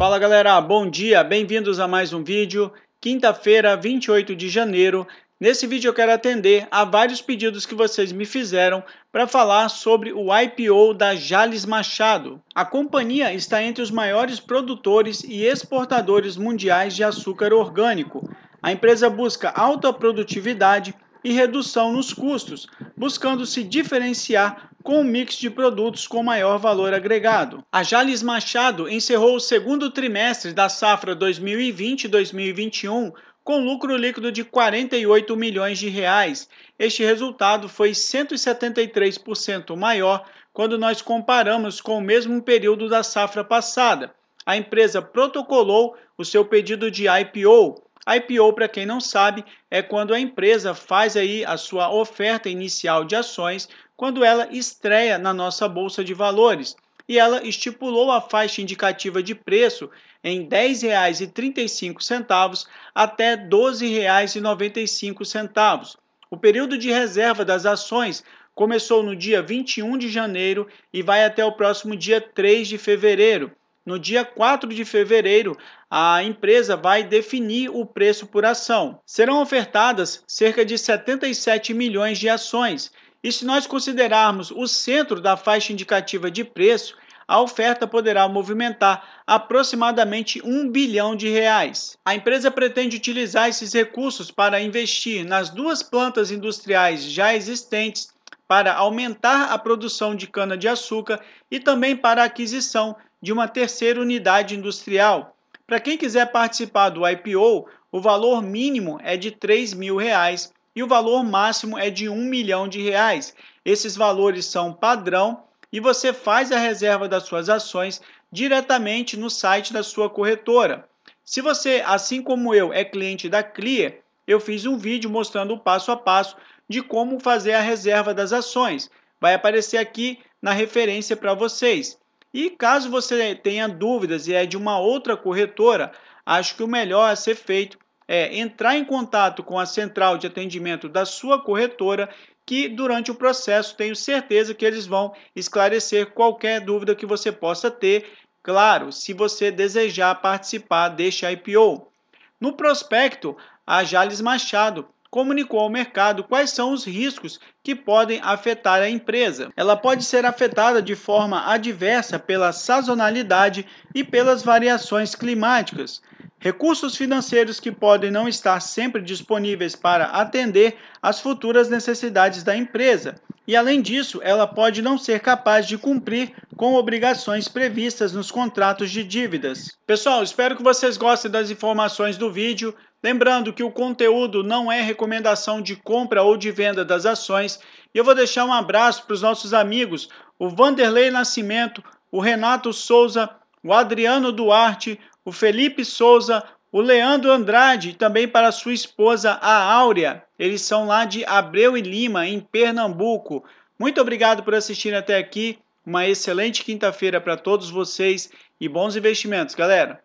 Fala galera, bom dia, bem-vindos a mais um vídeo. Quinta-feira, 28 de janeiro. Nesse vídeo eu quero atender a vários pedidos que vocês me fizeram para falar sobre o IPO da Jales Machado. A companhia está entre os maiores produtores e exportadores mundiais de açúcar orgânico. A empresa busca alta produtividade e redução nos custos, buscando se diferenciar com um mix de produtos com maior valor agregado. A Jales Machado encerrou o segundo trimestre da safra 2020-2021 com lucro líquido de 48 milhões de reais. Este resultado foi 173% maior quando nós comparamos com o mesmo período da safra passada. A empresa protocolou o seu pedido de IPO. IPO, para quem não sabe, é quando a empresa faz aí a sua oferta inicial de ações quando ela estreia na nossa bolsa de valores e ela estipulou a faixa indicativa de preço em R$ 10,35 até R$ 12,95. O período de reserva das ações começou no dia 21 de janeiro e vai até o próximo dia 3 de fevereiro. No dia 4 de fevereiro, a empresa vai definir o preço por ação. Serão ofertadas cerca de 77 milhões de ações e se nós considerarmos o centro da faixa indicativa de preço, a oferta poderá movimentar aproximadamente 1 bilhão de reais. A empresa pretende utilizar esses recursos para investir nas duas plantas industriais já existentes para aumentar a produção de cana-de-açúcar e também para a aquisição de uma terceira unidade industrial. Para quem quiser participar do IPO, o valor mínimo é de R$ 3 mil. Reais e o valor máximo é de um milhão de reais. Esses valores são padrão e você faz a reserva das suas ações diretamente no site da sua corretora. Se você, assim como eu, é cliente da CLIA, eu fiz um vídeo mostrando o passo a passo de como fazer a reserva das ações. Vai aparecer aqui na referência para vocês. E caso você tenha dúvidas e é de uma outra corretora, acho que o melhor a ser feito é entrar em contato com a central de atendimento da sua corretora, que durante o processo tenho certeza que eles vão esclarecer qualquer dúvida que você possa ter. Claro, se você desejar participar deste IPO. No prospecto, a Jales Machado comunicou ao mercado quais são os riscos que podem afetar a empresa. Ela pode ser afetada de forma adversa pela sazonalidade e pelas variações climáticas recursos financeiros que podem não estar sempre disponíveis para atender às futuras necessidades da empresa, e além disso, ela pode não ser capaz de cumprir com obrigações previstas nos contratos de dívidas. Pessoal, espero que vocês gostem das informações do vídeo. Lembrando que o conteúdo não é recomendação de compra ou de venda das ações. E eu vou deixar um abraço para os nossos amigos, o Vanderlei Nascimento, o Renato Souza, o Adriano Duarte, o Felipe Souza, o Leandro Andrade e também para sua esposa, a Áurea. Eles são lá de Abreu e Lima, em Pernambuco. Muito obrigado por assistir até aqui. Uma excelente quinta-feira para todos vocês e bons investimentos, galera!